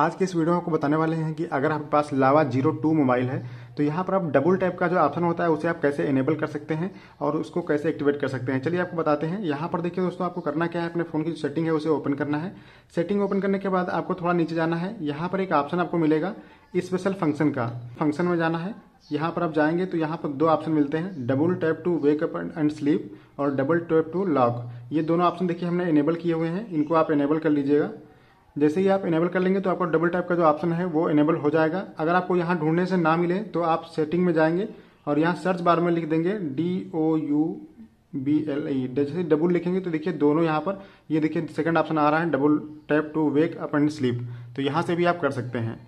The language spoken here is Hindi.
आज के इस वीडियो में आपको बताने वाले हैं कि अगर आपके पास लावा जीरो टू मोबाइल है तो यहाँ पर आप डबल टैप का जो ऑप्शन होता है उसे आप कैसे इनेबल कर सकते हैं और उसको कैसे एक्टिवेट कर सकते हैं चलिए आपको बताते हैं यहाँ पर देखिए दोस्तों आपको करना क्या है अपने फोन की जो सेटिंग है उसे ओपन करना है सेटिंग ओपन करने के बाद आपको थोड़ा नीचे जाना है यहाँ पर एक ऑप्शन आपको मिलेगा स्पेशल फंक्शन का फंक्शन में जाना है यहाँ पर आप जाएंगे तो यहाँ पर दो ऑप्शन मिलते हैं double tap to wake up and sleep और डबल टैप टू लॉक ये दोनों ऑप्शन देखिए हमने इनेबल किए हुए हैं इनको आप इनेबल कर लीजिएगा जैसे ही आप इनेबल कर लेंगे तो आपका डबल टैप का जो ऑप्शन है वो इनेबल हो जाएगा अगर आपको यहाँ ढूंढने से ना मिले तो आप सेटिंग में जाएंगे और यहाँ सर्च बार में लिख देंगे D O U B L E जैसे डबल लिखेंगे तो देखिए दोनों यहाँ पर ये देखिए सेकंड ऑप्शन आ रहा है double tap to wake up and sleep तो यहाँ से भी आप कर सकते हैं